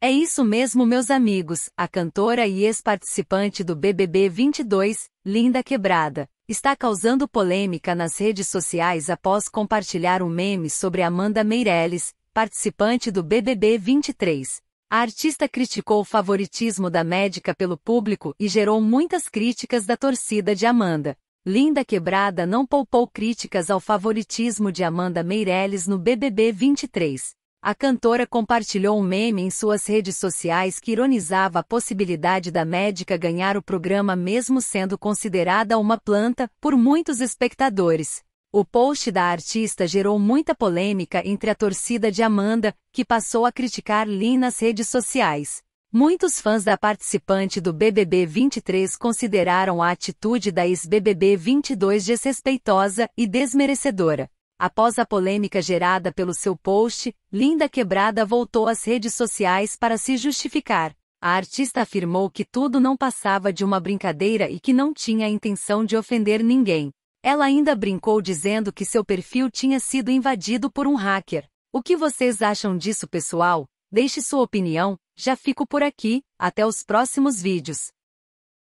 É isso mesmo, meus amigos. A cantora e ex-participante do BBB 22, Linda Quebrada, está causando polêmica nas redes sociais após compartilhar um meme sobre Amanda Meirelles, participante do BBB 23. A artista criticou o favoritismo da médica pelo público e gerou muitas críticas da torcida de Amanda. Linda Quebrada não poupou críticas ao favoritismo de Amanda Meirelles no BBB 23. A cantora compartilhou um meme em suas redes sociais que ironizava a possibilidade da médica ganhar o programa mesmo sendo considerada uma planta por muitos espectadores. O post da artista gerou muita polêmica entre a torcida de Amanda, que passou a criticar Lin nas redes sociais. Muitos fãs da participante do BBB 23 consideraram a atitude da ex-BBB 22 desrespeitosa e desmerecedora. Após a polêmica gerada pelo seu post, Linda Quebrada voltou às redes sociais para se justificar. A artista afirmou que tudo não passava de uma brincadeira e que não tinha a intenção de ofender ninguém. Ela ainda brincou dizendo que seu perfil tinha sido invadido por um hacker. O que vocês acham disso, pessoal? Deixe sua opinião, já fico por aqui, até os próximos vídeos.